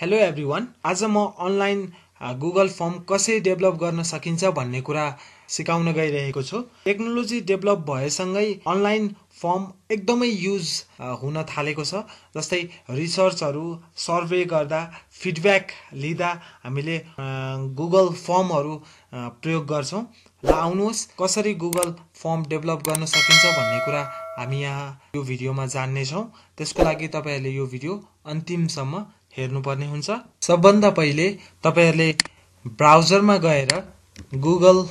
hello every everyone आज म online Google form कसरी डेभलप गर्न सकिन्छ भन्ने कुरा सिकाउन गइरहेको छु टेक्नोलोजी डेभलप भएसँगै अनलाइन फर्म एकदमै युज हुन थालेको छ जस्तै रिसर्चहरू सर्वे गर्दा फिडब्याक लिँदा हामीले गुगल फर्महरू प्रयोग गर्छौँ र आउनुहोस् कसरी गुगल फर्म डेभलप गर्न सकिन्छ भन्ने कुरा हामी यहाँ यो भिडियोमा जान्नेछौँ त्यसको लागि तपाईँहरूले यो भिडियो अन्तिमसम्म हेर्नुपर्ने हुन्छ सबभन्दा पहिले तपाईँहरूले ब्राउजरमा गएर गुगल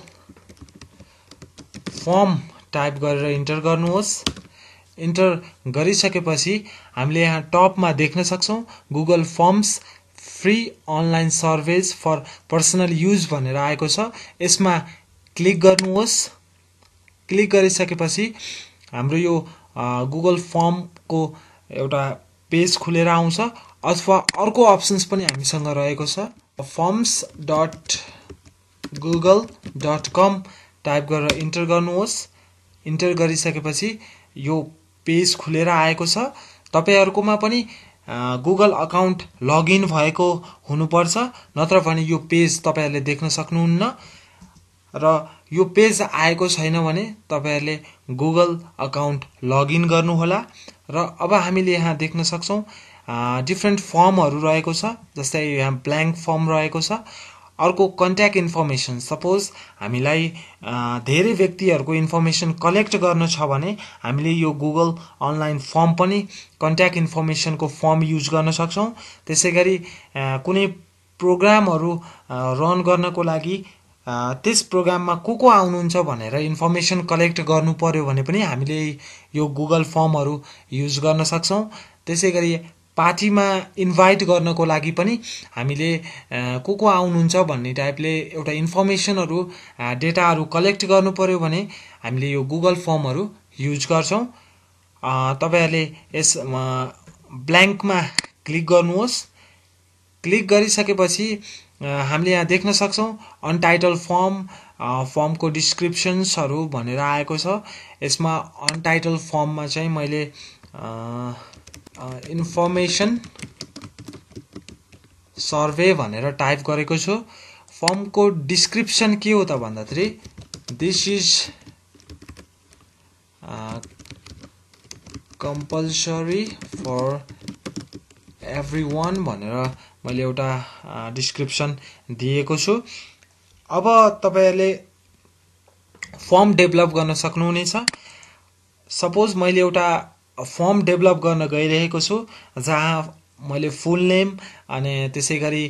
फर्म टाइप गरेर इन्टर गर्नुहोस् इन्टर गरिसकेपछि हामीले यहाँ टपमा देख्न सक्छौँ Google forms free online service for personal use भनेर आएको छ यसमा क्लिक गर्नुहोस् क्लिक गरिसकेपछि हाम्रो यो गुगल फर्मको एउटा पेज खुलेर आउँछ अथवा अर्को अप्सन्स पनि हामीसँग रहेको छ forms dot Google dot com type गरेर इन्टर गर्नुहोस् इन्टर गरिसकेपछि यो पेज खुलेर आएको छ तपाईँहरूकोमा पनि गुगल अकाउन्ट लगइन भएको हुनुपर्छ नत्र भने यो पेज तपाईँहरूले देख्न सक्नुहुन्न र यो पेज आएको छैन भने तपाईँहरूले गुगल अकाउन्ट लगइन गर्नुहोला र अब हामीले यहाँ देख्न सक्छौँ डिफ्रेन्ट फर्महरू रहेको छ जस्तै यहाँ ब्ल्याङ्क फर्म रहेको छ अर्को कन्ट्याक्ट इन्फर्मेसन सपोज हामीलाई धेरै व्यक्तिहरूको इन्फर्मेसन कलेक्ट गर्नु छ भने हामीले यो गुगल अनलाइन फर्म पनि कन्ट्याक्ट इन्फर्मेसनको फर्म युज गर्न सक्छौँ त्यसै गरी कुनै प्रोग्रामहरू रन गर्नको लागि त्यस प्रोग्राममा को को आउनुहुन्छ भनेर इन्फर्मेसन कलेक्ट गर्नु पर्यो भने पनि हामीले यो गुगल फर्महरू युज गर्न सक्छौँ त्यसै गरी पार्टीमा इन्भाइट गर्नको लागि पनि हामीले को को आउनुहुन्छ भन्ने टाइपले एउटा इन्फर्मेसनहरू डेटाहरू कलेक्ट गर्नु पऱ्यो भने हामीले यो गुगल फर्महरू युज गर्छौँ तपाईँहरूले यस ब्ल्याङ्कमा क्लिक गर्नुहोस् क्लिक गरिसकेपछि हामीले यहाँ देख्न सक्छौँ अनटाइटल फर्म फर्मको डिस्क्रिप्सन्सहरू भनेर आएको छ यसमा अनटाइटल फर्ममा चाहिँ मैले इन्फर्मेसन सर्वे भनेर टाइप गरेको छु फर्मको डिस्क्रिप्सन के हो त भन्दाखेरि this is compulsory for every one भनेर मैले एउटा डिस्क्रिप्सन दिएको छु अब तपाईँहरूले फर्म डेभलप गर्न सक्नुहुनेछ सपोज मैले एउटा फर्म डेभलप गर्न गइरहेको छु जहाँ मैले फुल नेम अनि त्यसै गरी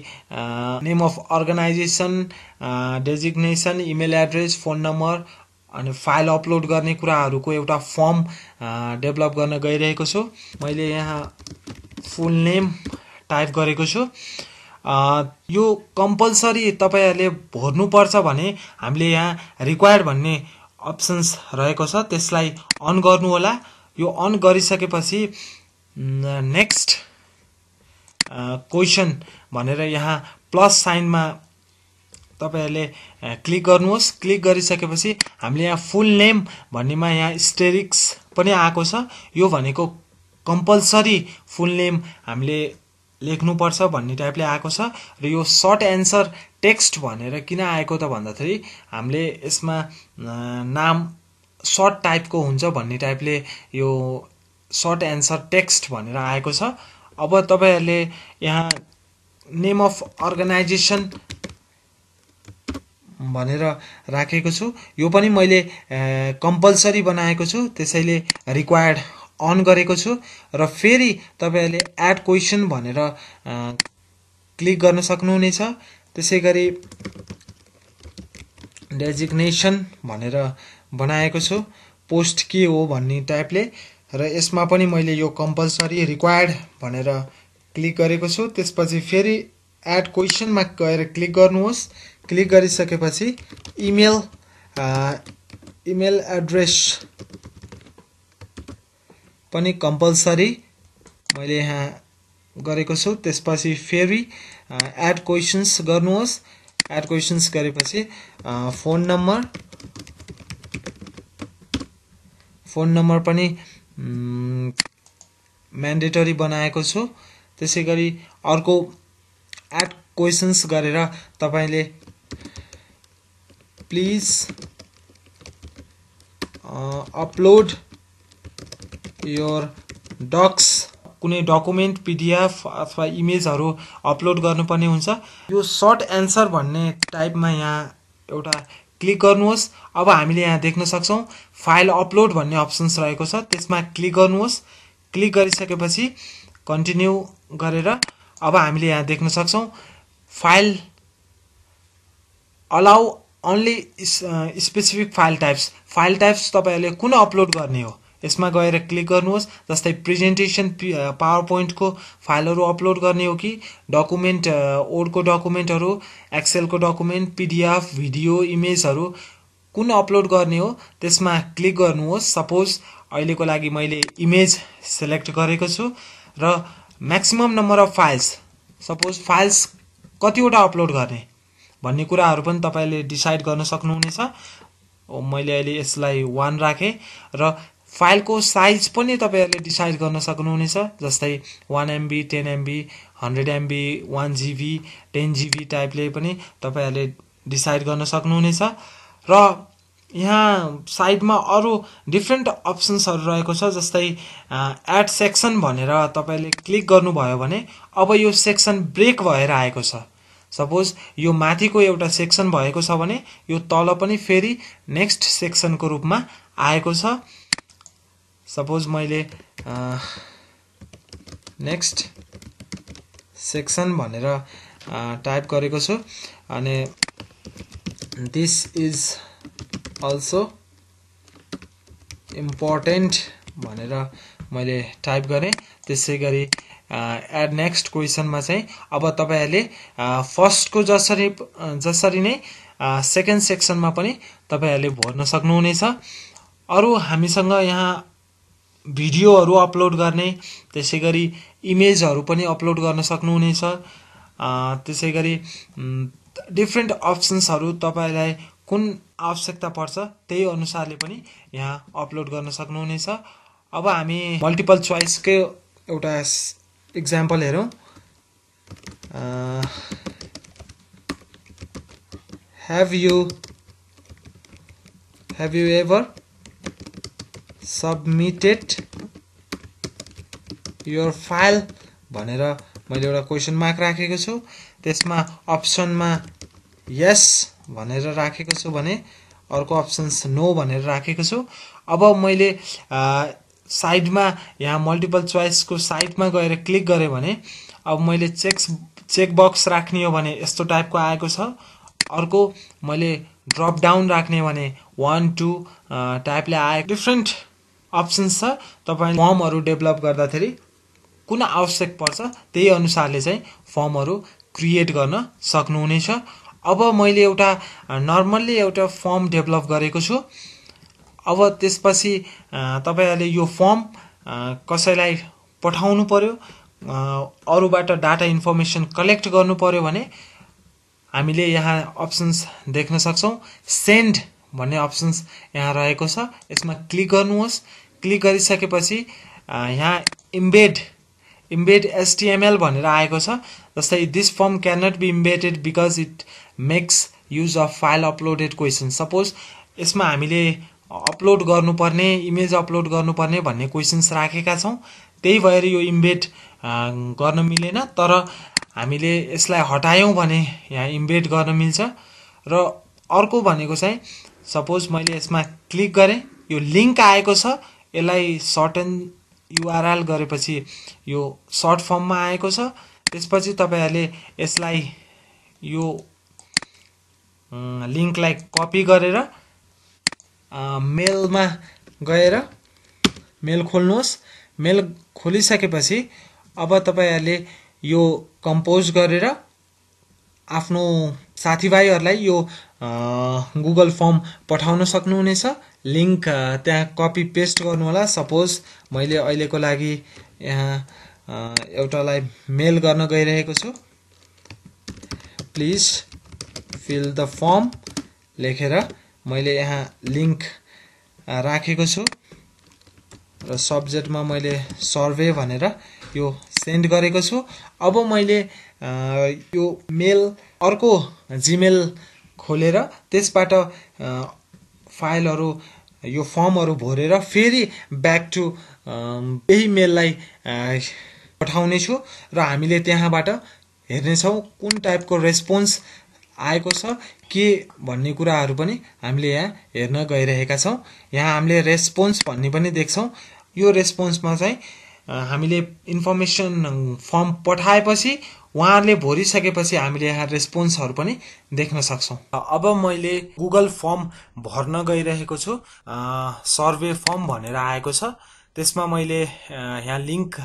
name of organisation designation email address phone number अनि फाइल अपलोड गर्ने कुराहरूको एउटा फर्म डेभलप गर्न गइरहेको छु मैले यहाँ फुल नेम टाइप गरेको छु आ, यो कम्पलसरी तपाईँहरूले भर्नुपर्छ भने हामीले यहाँ रिक्वायर्ड भन्ने अप्सन्स रहेको छ त्यसलाई अन गर्नुहोला यो अन गरिसकेपछि नेक्स्ट क्वेसन भनेर यहाँ प्लस साइनमा तपाईँहरूले क्लिक गर्नुहोस् क्लिक गरिसकेपछि हामीले यहाँ फुल नेम भन्नेमा यहाँ स्टेरिक्स पनि आएको छ यो भनेको कम्पलसरी फुल नेम हामीले लेख्नुपर्छ भन्ने टाइपले आएको छ र यो सर्ट एन्सर टेक्स्ट भनेर किन आएको त भन्दाखेरि हामीले यसमा नाम सर्ट टाइपको हुन्छ भन्ने टाइपले यो सर्ट एन्सर टेक्स्ट भनेर आएको छ अब तपाईँहरूले यहाँ नेम अफ अर्गनाइजेसन भनेर राखेको छु यो पनि मैले कम्पलसरी बनाएको छु त्यसैले रिक्वायर्ड अन गरेको छु र फेरि तपाईँहरूले एड क्वेसन भनेर क्लिक गर्न सक्नुहुनेछ त्यसै गरी डेजिग्नेसन भनेर बनाएको छु पोस्ट के हो भन्ने टाइपले र यसमा पनि मैले यो कम्पलसरी रिक्वायर्ड भनेर क्लिक गरेको छु त्यसपछि फेरि एड क्वेसनमा गएर क्लिक गर्नुहोस् क्लिक गरिसकेपछि इमेल इमेल एड्रेस पनि कम्पलसरी मैले यहाँ गरेको छु त्यसपछि फेरि एड क्वेसन्स गर्नुहोस् एड क्वेसन्स गरेपछि फोन नम्बर फोन नम्बर पनि म्यान्डेटरी बनाएको छु त्यसै गरी अर्को एड क्वेसन्स गरेर तपाईँले प्लिज अपलोड योर डक्स कुनै डकुमेन्ट पिडिएफ अथवा इमेजहरू अपलोड गर्नुपर्ने हुन्छ यो सर्ट एन्सर भन्ने टाइपमा यहाँ एउटा क्लिक गर्नुहोस् अब हामीले यहाँ देख्न सक्छौँ फाइल अपलोड भन्ने अप्सन्स रहेको छ त्यसमा क्लिक गर्नुहोस् क्लिक गरिसकेपछि कन्टिन्यू गरेर अब हामीले यहाँ देख्न सक्छौँ file allow only specific file types file types तपाईँहरूले कुन अपलोड गर्ने हो यसमा गएर क्लिक गर्नुहोस् जस्तै प्रेजेन्टेसन पावर पोइन्टको फाइलहरू अपलोड गर्ने हो कि डकुमेन्ट ओडको डकुमेन्टहरू एक्सेलको डकुमेन्ट पिडिएफ भिडियो इमेजहरू कुन अपलोड गर्ने हो त्यसमा क्लिक गर्नुहोस् सपोज अहिलेको लागि मैले इमेज सेलेक्ट गरेको छु र maximum number of files suppose files कतिवटा अपलोड गर्ने भन्ने कुराहरू पनि तपाईँले डिसाइड गर्न सक्नुहुनेछ मैले अहिले यसलाई वान राखेँ र फाइलको साइज पनि तपाईँहरूले डिसाइड गर्न सक्नुहुनेछ जस्तै one MB ten MB hundred MB one GB ten GB टाइपले पनि तपाईँहरूले डिसाइड गर्न सक्नुहुनेछ र यहाँ साइडमा अरू डिफ्रेन्ट अप्सन्सहरू रहेको छ जस्तै एड सेक्सन भनेर तपाईँले क्लिक गर्नुभयो भने अब यो सेक्सन ब्रेक भएर आएको छ सपोज यो माथिको एउटा सेक्सन भएको छ भने यो तल पनि फेरि नेक्स्ट सेक्सनको रूपमा आएको छ सपोज मैले नेक्स्ट सेक्सन भनेर टाइप गरेको छु अनि दिस इज अल्सो इम्पोर्टेन्ट भनेर मैले टाइप गरेँ त्यसै गरी एड नेक्स्ट क्वेसनमा चाहिँ अब तपाईँहरूले फर्स्टको जसरी जसरी नै सेकेन्ड सेक्सनमा पनि तपाईँहरूले भर्न सक्नुहुनेछ अरू हामीसँग यहाँ भिडियोहरू अपलोड गर्ने त्यसै गरी इमेजहरू पनि अपलोड गर्न सक्नुहुनेछ त्यसै गरी डिफ्रेन्ट अप्सन्सहरू तपाईँलाई कुन आवश्यकता पर्छ त्यही अनुसारले पनि यहाँ अपलोड गर्न सक्नुहुनेछ अब हामी मल्टिपल चोइसकै एउटा इक्जाम्पल हेरौँ have you have you ever submitted your file भनेर मैले एउटा क्वेसन मार्क राखेको छु त्यसमा अप्सनमा यस भनेर राखेको छु भने अर्को अप्सन्स नो भनेर राखेको छु अब मैले साइडमा यहाँ मल्टिपल चोइसको साइडमा गएर क्लिक गरेँ भने अब मैले चेक्स चेकबक्स राख्ने हो भने यस्तो टाइपको आएको छ अर्को मैले ड्रप डाउन राख्ने भने वान टू टाइपले आए डिफ्रेन्ट अप्सन्स छ तपाईँ फर्महरू डेभलप गर्दाखेरि कुन आवश्यक पर्छ त्यही अनुसारले चाहिँ फर्महरू क्रिएट गर्न सक्नुहुनेछ अब मैले एउटा नर्मल्ली एउटा फर्म डेभलप गरेको छु अब त्यसपछि तपाईँहरूले यो फर्म कसैलाई पठाउनु पऱ्यो अरूबाट डाटा इन्फर्मेसन कलेक्ट गर्नु पऱ्यो भने हामीले यहाँ अप्सन्स देख्न सक्छौँ सेन्ड भन्ने अप्सन्स यहाँ रहेको छ यसमा क्लिक गर्नुहोस् क्लिक गरिसकेपछि यहाँ इम्बेड इम्बेड एसटिएमएल भनेर आएको छ जस्तै this form can not be embedded because it makes use of file uploaded question suppose यसमा हामीले अपलोड गर्नुपर्ने इमेज अपलोड गर्नुपर्ने भन्ने क्वेसन्स राखेका छौँ त्यही भएर यो इम्बेड गर्न मिलेन तर हामीले यसलाई हटायौँ भने यहाँ इम्बेड गर्न मिल्छ र अर्को भनेको चाहिँ सपोज मैले यसमा क्लिक गरेँ यो लिङ्क आएको छ यसलाई सर्ट एन्ड युआरएल गरेपछि यो सर्ट फर्ममा आएको छ त्यसपछि तपाईँहरूले यसलाई यो लिङ्कलाई कपी गरेर मेलमा गएर मेल खोल्नुहोस् मेल खोलिसकेपछि अब तपाईँहरूले यो कम्पोज गरेर आफ्नो साथीभाइहरूलाई यो गुगल फर्म पठाउन सक्नुहुनेछ लिङ्क त्यहाँ कपी पेस्ट गर्नुहोला सपोज मैले अहिलेको लागि यहाँ एउटालाई मेल गर्न गइरहेको छु प्लिज फिल द फर्म लेखेर मैले यहाँ लिङ्क राखेको छु र सब्जेक्टमा मैले सर्वे भनेर यो सेन्ड गरेको छु अब मैले यो मेल अर्को जिमेल खोलेर त्यसबाट फाइलहरू यो फर्महरू भरेर फेरि ब्याक टु यही मेललाई पठाउनेछु र हामीले त्यहाँबाट हेर्नेछौँ कुन टाइपको रेस्पोन्स आएको छ के भन्ने कुराहरू पनि हामीले यहाँ हेर्न गइरहेका छौँ यहाँ हामीले रेस्पोन्स भन्ने पनि देख्छौँ यो रेस्पोन्समा चाहिँ हामीले इन्फर्मेसन फर्म पठाएपछि उहाँहरूले भरिसकेपछि हामीले यहाँ रेस्पोन्सहरू पनि देख्न सक्छौँ अब मैले गुगल फर्म भर्न गइरहेको छु सर्वे फर्म भनेर आएको छ त्यसमा मैले यहाँ लिङ्क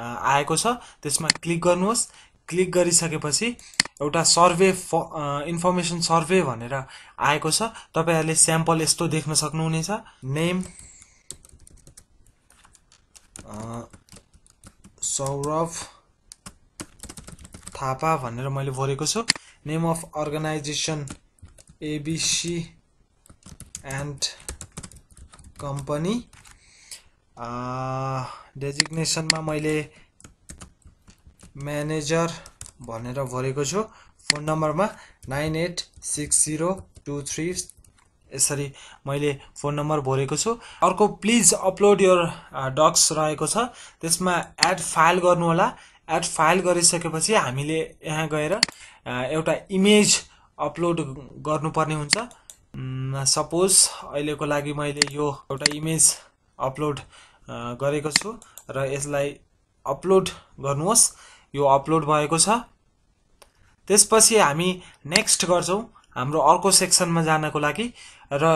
आएको छ त्यसमा क्लिक गर्नुहोस् क्लिक गरिसकेपछि एउटा सर्वे फ इन्फर्मेसन सर्वे भनेर आएको छ तपाईँहरूले स्याम्पल यस्तो देख्न सक्नुहुनेछ नेम सौरभ थापा भनेर मैले भरेको छु name of organisation ABC and company डेजिग्नेसनमा मैले म्यानेजर भनेर भरेको छु फोन नम्बरमा nine eight six zero two three यसरी मैले फोन नम्बर भरेको छु अर्को प्लिज अपलोड यर डक्स रहेको छ त्यसमा एड फाइल गर्नुहोला एड फाइल गरिसकेपछि हामीले यहाँ गएर एउटा इमेज अपलोड गर्नुपर्ने हुन्छ सपोज अहिलेको लागि मैले यो एउटा इमेज अपलोड गरेको छु र यसलाई अपलोड गर्नुहोस् यो अपलोड भएको छ त्यसपछि हामी नेक्स्ट गर्छौँ हाम्रो अर्को सेक्सनमा जानको लागि र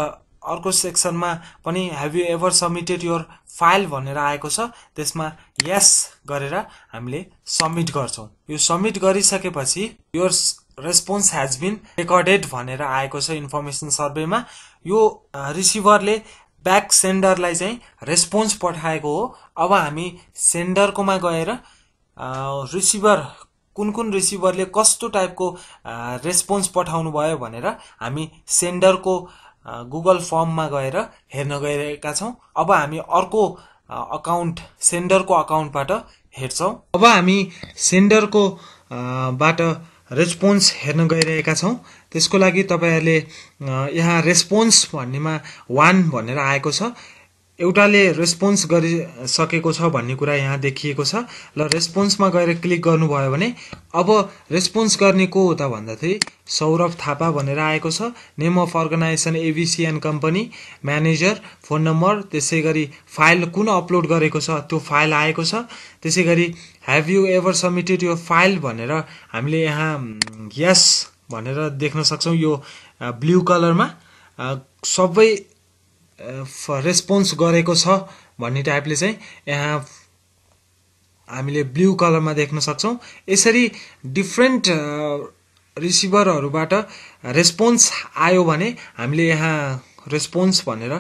अर्को सेक्सनमा पनि have you ever submitted your file भनेर आएको छ त्यसमा यस गरेर हामीले सब्मिट गर्छौँ यो सब्मिट गरिसकेपछि यो रेस्पोन्स हेज बिन रेकर्डेड भनेर आएको छ इन्फर्मेसन सर्वेमा यो रिसिभरले ब्याक सेन्डरलाई चाहिँ रेस्पोन्स पठाएको हो अब हामी सेन्डरकोमा गएर रिसिभर कुन कुन रिसिभरले कस्तो टाइपको रेस्पोन्स पठाउनु भयो भनेर हामी सेन्डरको गुगल फर्ममा गएर हेर्न गइरहेका छौँ अब हामी अर्को अकाउन्ट सेन्डरको अकाउन्टबाट हेर्छौँ अब हामी सेन्डरको बाट रेस्पोन्स हेर्न गइरहेका छौँ त्यसको लागि तपाईँहरूले यहाँ रेस्पोन्स भन्नेमा वान भनेर आएको छ एउटाले रेस्पोन्स गरिसकेको छ भन्ने कुरा यहाँ देखिएको छ र रेस्पोन्समा गएर क्लिक गर्नुभयो भने अब रेस्पोन्स गर्ने को हो त भन्दाखेरि सौरभ थापा भनेर आएको छ name of organisation ABC company manager phone number त्यसै गरी फाइल कुन अपलोड गरेको छ त्यो फाइल आएको छ त्यसै गरी have you ever submitted your file भनेर हामीले यहाँ यस mm, भनेर देख्न सक्छौँ यो ब्लु कलरमा सबै रेस्पोन्स गरेको छ भन्ने टाइपले चाहिँ यहाँ हामीले ब्लु कलरमा देख्न सक्छौँ यसरी डिफ्रेन्ट रिसिभरहरूबाट रेस्पोन्स आयो भने हामीले यहाँ रेस्पोन्स भनेर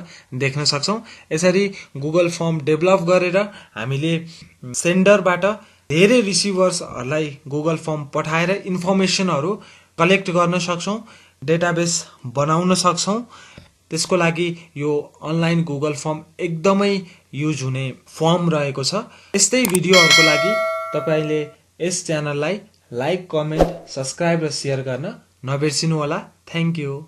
देख्न सक्छौँ यसरी गुगल फर्म डेभलप गरेर हामीले सेन्डरबाट धेरै रिसिभर्सहरूलाई गुगल फर्म पठाएर इन्फर्मेसनहरू कलेक्ट गर्न सक्छौँ डेटाबेस बनाउन सक्छौँ त्यसको लागि यो अनलाइन गुगल फर्म एकदमै युज हुने फर्म रहेको छ यस्तै भिडियोहरूको लागि तपाईँले यस च्यानललाई लाइक कमेन्ट सब्सक्राइब र सेयर गर्न नबिर्सिनुहोला थ्याङ्क यू